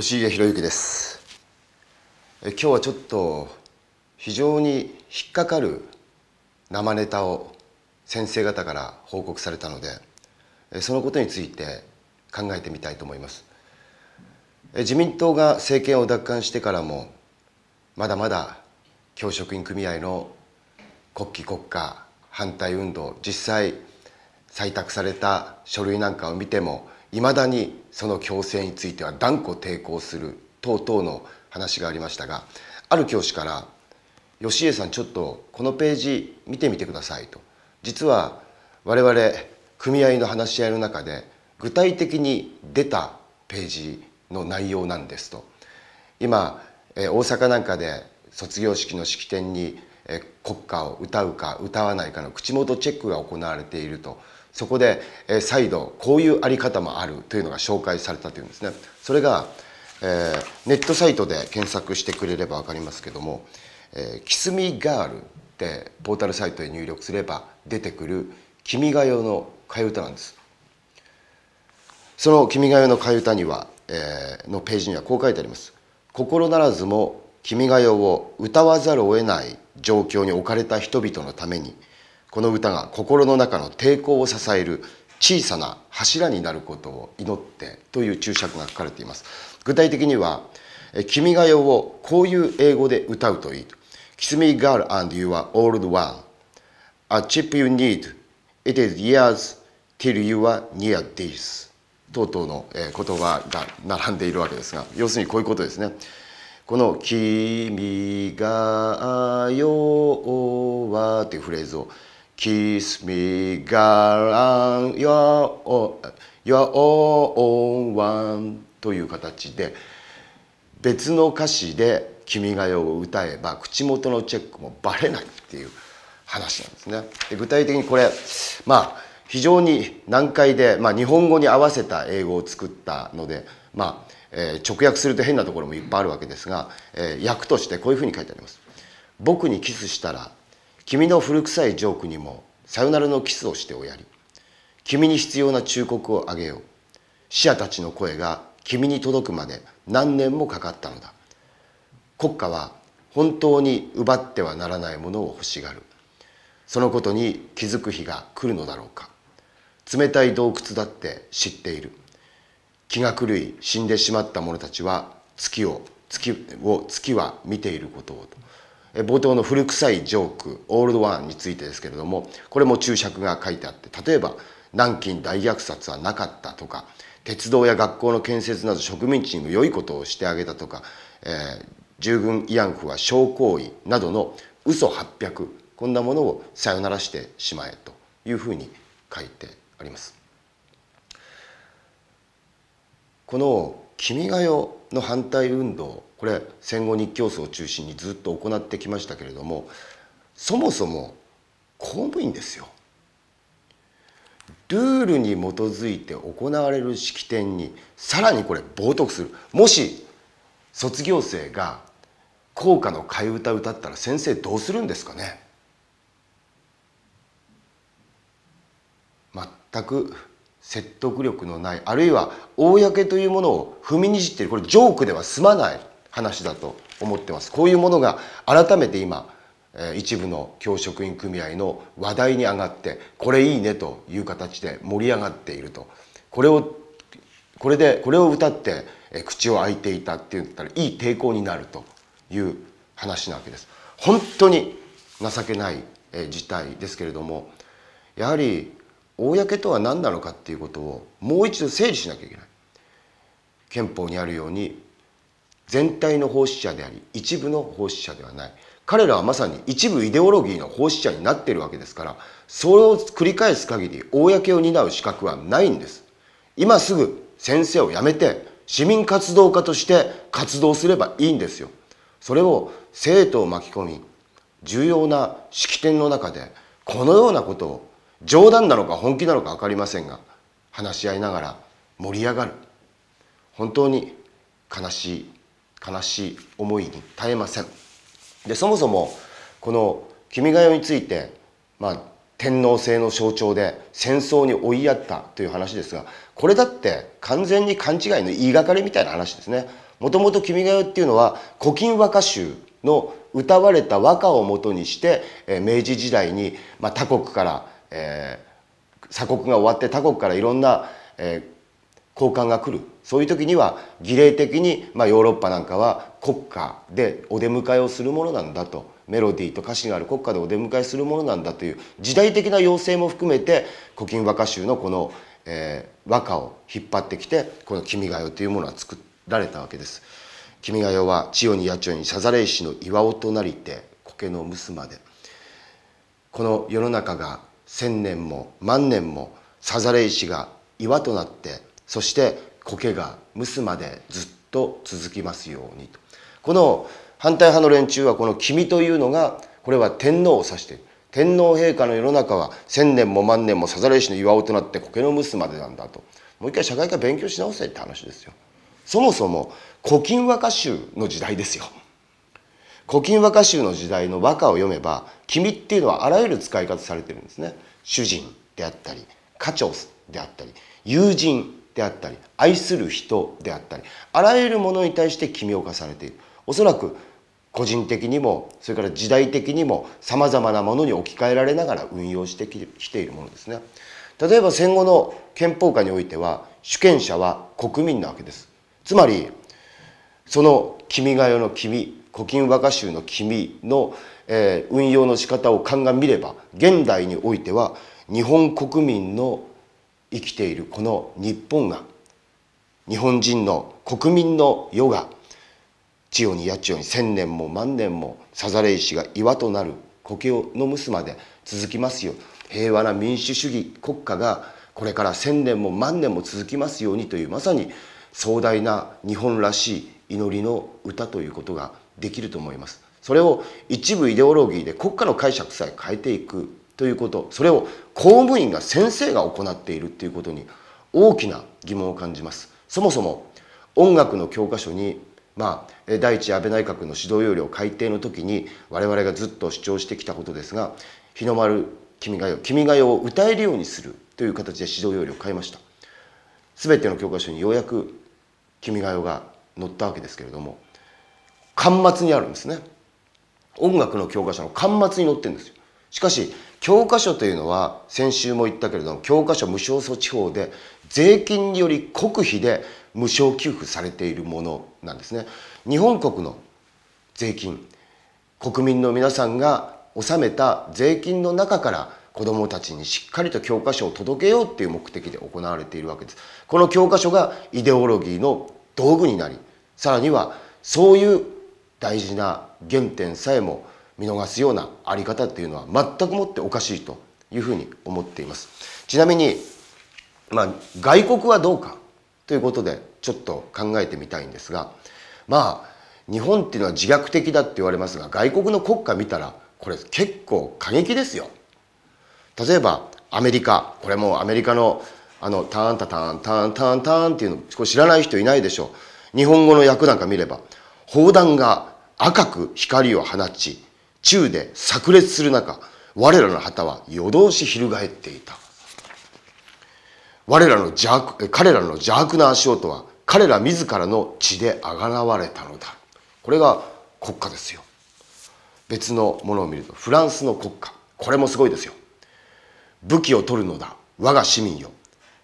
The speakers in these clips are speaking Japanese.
吉家博之ですえ今日はちょっと非常に引っかかる生ネタを先生方から報告されたのでえそのことについて考えてみたいと思いますえ自民党が政権を奪還してからもまだまだ教職員組合の国旗国家反対運動実際採択された書類なんかを見てもいまだにその強制については断固抵抗する等々の話がありましたがある教師から「義家さんちょっとこのページ見てみてください」と実は我々組合の話し合いの中で具体的に出たページの内容なんですと今大阪なんかで卒業式の式典に国歌を歌うか歌わないかの口元チェックが行われているとそこで、え再度こういうあり方もあるというのが紹介されたというんですねそれが、えネットサイトで検索してくれれば分かりますけども「えキスミガール」ってポータルサイトに入力すれば出てくる「君が代」の替え歌なんですその「君が代」の替え歌には、えー、のページにはこう書いてあります「心ならずも君が代を歌わざるを得ない状況に置かれた人々のために」この歌が心の中の抵抗を支える小さな柱になることを祈ってという注釈が書かれています具体的には「君が代」をこういう英語で歌うといい「Kiss me girl and you are old one」「A chip you need it is years till you are near this」等々の言葉が並んでいるわけですが要するにこういうことですねこの「君が代は」というフレーズを Kiss me, girl, your own, one という形で別の歌詞で「君が代」を歌えば口元のチェックもバレないっていう話なんですね。で具体的にこれまあ非常に難解で、まあ、日本語に合わせた英語を作ったので、まあえー、直訳すると変なところもいっぱいあるわけですが、えー、訳としてこういうふうに書いてあります。僕にキスしたら君の古臭いジョークにもさよならのキスをしておやり君に必要な忠告をあげよう死者たちの声が君に届くまで何年もかかったのだ国家は本当に奪ってはならないものを欲しがるそのことに気づく日が来るのだろうか冷たい洞窟だって知っている気が狂い死んでしまった者たちは月を月を月は見ていることをと冒頭の古臭いジョークオールドワンについてですけれどもこれも注釈が書いてあって例えば南京大虐殺はなかったとか鉄道や学校の建設など植民地に良いことをしてあげたとか、えー、従軍慰安婦は小行為などの嘘800こんなものをさよならしてしまえというふうに書いてあります。この「君が代」の反対運動これ戦後日教組を中心にずっと行ってきましたけれどもそもそも公務員ですよ。ルールに基づいて行われる式典にさらにこれ冒涜するもし卒業生が校歌の替え歌歌ったら先生どうするんですかね全く説得力のないあるいは公というものを踏みにじっているこれジョークでは済まない話だと思ってます。こういうものが改めて今一部の教職員組合の話題に上がってこれいいねという形で盛り上がっているとこれをこれでこれを歌って口を開いていたって言ったらいい抵抗になるという話なわけです本当に情けない事態ですけれどもやはり公とは何なのかっていうことをもう一度整理しなきゃいけない憲法にあるように全体の奉仕者であり一部の奉仕者ではない彼らはまさに一部イデオロギーの奉仕者になっているわけですからそれを繰り返す限り公を担う資格はないんです今すぐ先生を辞めて市民活動家として活動すればいいんですよそれを生徒を巻き込み重要な式典の中でこのようなことを冗談なのか本気なのか分かりませんが話し合いながら盛り上がる本当に悲しい悲しい思いに耐えませんでそもそもこの「君が代」について、まあ、天皇制の象徴で戦争に追いやったという話ですがこれだって完全に勘違いの言いがかりみたいな話ですね。もともと「君が代」っていうのは「古今和歌集」の歌われた和歌をもとにして明治時代に他国から、えー、鎖国が終わって他国からいろんな、えー、交換が来るそういう時には儀礼的に、まあ、ヨーロッパなんかは国家でお出迎えをするものなんだとメロディーと歌詞がある国家でお出迎えするものなんだという時代的な要請も含めて古今和歌集のこの、えー、和歌を引っ張ってきてこの「君が代」というものは作られたわけです。君が代は千代に八千代にさざれ石の岩尾となりて苔のむすまでこの世の中が千年も万年もさざれ石が岩となってそして苔が蒸すまでずっと続きますようにとこの反対派の連中はこの「君」というのがこれは天皇を指している天皇陛下の世の中は千年も万年もさざれしの岩尾となって苔の蒸すまでなんだともう一回社会科勉強し直せって話ですよそもそも古今和歌集の時代ですよ古今和歌集の時代の和歌を読めば「君」っていうのはあらゆる使い方されてるんですね主人であったり家長であったり友人であったり愛する人であったりあらゆるものに対して奇妙化されているおそらく個人的にもそれから時代的にもさまざまなものに置き換えられながら運用してきているものですね。例えば戦後の憲法下においては主権者は国民なわけです。つまりその「君が代」の「君」「古今和歌集」の「君の」え運用の仕方を鑑みれば現代においては日本国民の生きているこの日本が日本人の国民の世が千代に八千代に千年も万年もさざれ石が岩となる苔をのむすまで続きますよ平和な民主主義国家がこれから千年も万年も続きますようにというまさに壮大な日本らしい祈りの歌ということができると思います。それを一部イデオロギーで国家の解釈さえ変えていくということそれを公務員が先生が行っているということに大きな疑問を感じますそもそも音楽の教科書にまあ、第一安倍内閣の指導要領改定の時に我々がずっと主張してきたことですが「日の丸君が代」「君が代」を歌えるようにするという形で指導要領を変えました全ての教科書にようやく「君が代」が載ったわけですけれども巻末にあるんですね音楽の教科書の巻末に載ってるんですよしかし教科書というのは先週も言ったけれども教科書無償措置法で税金により国費で無償給付されているものなんですね日本国の税金国民の皆さんが納めた税金の中から子どもたちにしっかりと教科書を届けようっていう目的で行われているわけですこの教科書がイデオロギーの道具になりさらにはそういう大事な原点さえも見逃すようなあり方っていうのは全くもっておかしいというふうに思っていますちなみに、まあ、外国はどうかということでちょっと考えてみたいんですがまあ日本っていうのは自虐的だって言われますが外国の国家見たらこれ結構過激ですよ例えばアメリカこれもアメリカのあのターンタターンターンターンターンっていうのこれ知らない人いないでしょう日本語の訳なんか見れば砲弾が赤く光を放ち宙で炸裂する中我らの旗は夜通し翻っていた我らの邪悪彼らの邪悪な足音は彼ら自らの血であがらわれたのだこれが国家ですよ別のものを見るとフランスの国家これもすごいですよ武器を取るのだ我が市民よ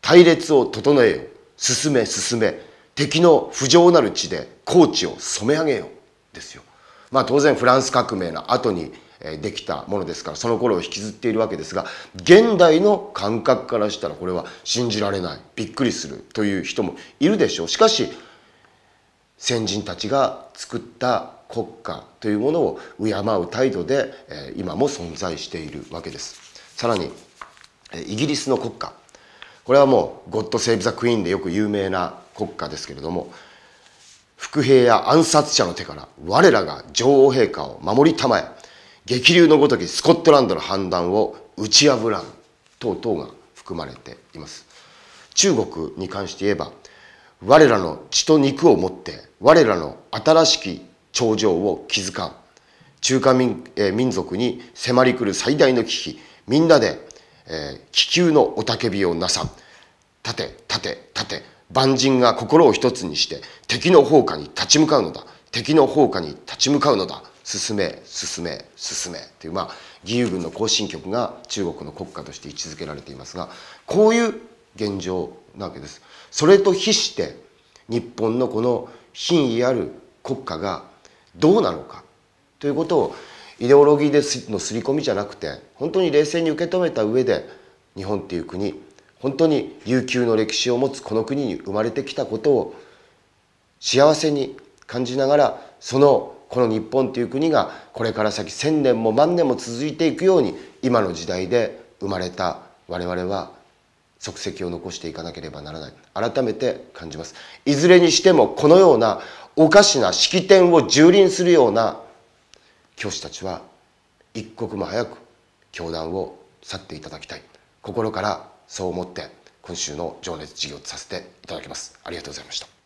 隊列を整えよ進め進め敵の不浄なる地で高地を染め上げよですよまあ、当然フランス革命の後にできたものですからその頃を引きずっているわけですが現代の感覚からしたらこれは信じられないびっくりするという人もいるでしょうしかし先人たちが作った国家というものを敬う態度で今も存在しているわけですさらにイギリスの国家これはもうゴッド・セーブ・ザ・クイーンでよく有名な国家ですけれども伏兵や暗殺者の手から我らが女王陛下を守りたまえ激流のごときスコットランドの判断を打ち破らん等々が含まれています中国に関して言えば我らの血と肉をもって我らの新しき頂上を築かん中華民,、えー、民族に迫り来る最大の危機みんなで、えー、気球の雄たけびをなさん立て立て立て万人が心を一つにして敵の放火に立ち向かうのだ敵の放火に立ち向かうのだ進め進め進めというまあ義勇軍の行進曲が中国の国家として位置づけられていますがこういう現状なわけです。それと比して日本のこの品位ある国家がどうなのかということをイデオロギーでの刷り込みじゃなくて本当に冷静に受け止めた上で日本っていう国本当に悠久の歴史を持つこの国に生まれてきたことを幸せに感じながらそのこの日本という国がこれから先千年も万年も続いていくように今の時代で生まれた我々は足跡を残していかなければならない改めて感じますいずれにしてもこのようなおかしな式典を蹂躙するような教師たちは一刻も早く教団を去っていただきたい心からそう思って今週の情熱授業とさせていただきますありがとうございました